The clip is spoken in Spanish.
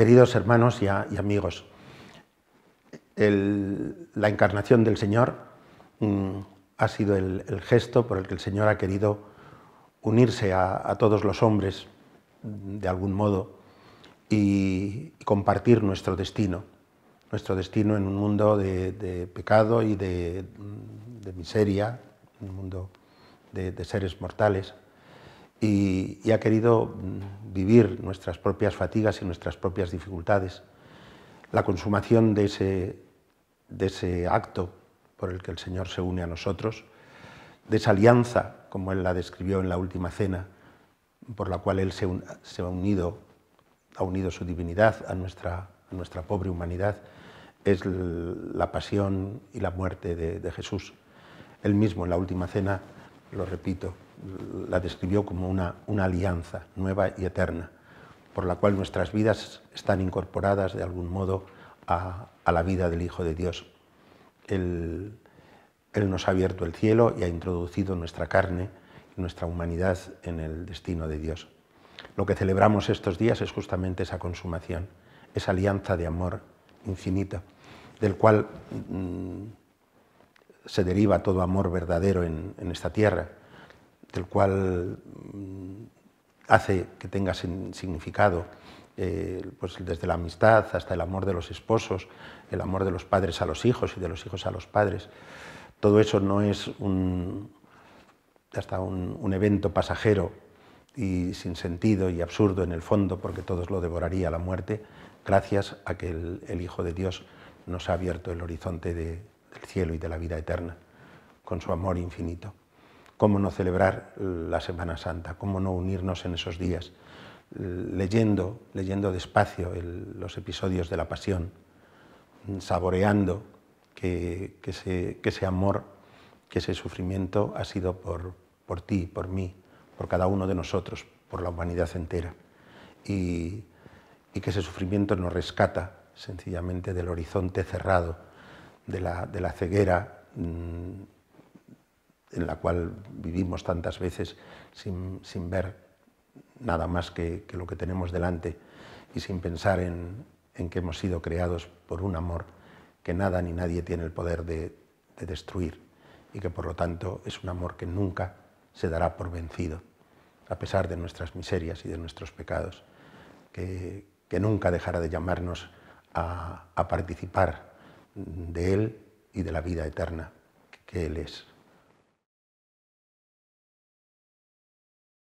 Queridos hermanos y, amigos, la encarnación del Señor mm, ha sido el, gesto por el que el Señor ha querido unirse a, todos los hombres mm, de algún modo y compartir nuestro destino, nuestro destino en un mundo de, pecado y de, mm, miseria, miseria, un mundo de, seres mortales, y, ha querido vivir nuestras propias fatigas y nuestras propias dificultades, la consumación de ese, de ese acto por el que el Señor se une a nosotros, de esa alianza, como Él la describió en la última cena, por la cual Él se, ha, unido, ha unido su divinidad a nuestra, nuestra pobre humanidad, es la pasión y la muerte de, de Jesús. Él mismo en la última cena lo repito, la describió como una, una alianza nueva y eterna, por la cual nuestras vidas están incorporadas de algún modo a, la vida del Hijo de Dios. Él, nos ha abierto el cielo y ha introducido nuestra carne, nuestra humanidad en el destino de Dios. Lo que celebramos estos días es justamente esa consumación, esa alianza de amor infinita, del cual... Mm, se deriva todo amor verdadero en, esta tierra, del cual mm, hace que tenga significado, eh, pues desde la amistad hasta el amor de los esposos, el amor de los padres a los hijos y de los hijos a los padres. Todo eso no es hasta un, evento pasajero y sin sentido y absurdo en el fondo, porque todos lo devoraría la muerte, gracias a que el, el Hijo de Dios nos ha abierto el horizonte de, del cielo y de la vida eterna, con su amor infinito. ¿Cómo no celebrar la Semana Santa? ¿Cómo no unirnos en esos días? Leyendo, leyendo despacio los episodios de la Pasión, saboreando que, ese, amor, que ese sufrimiento ha sido por, ti, por mí, por cada uno de nosotros, por la humanidad entera. Y, y que ese sufrimiento nos rescata sencillamente del horizonte cerrado de la, ceguera mm, en la cual vivimos tantas veces sin, ver nada más que, lo que tenemos delante y sin pensar en, que hemos sido creados por un amor que nada ni nadie tiene el poder de, destruir y que por lo tanto es un amor que nunca se dará por vencido, a pesar de nuestras miserias y de nuestros pecados, que, nunca dejará de llamarnos a participar de Él y de la vida eterna que Él es.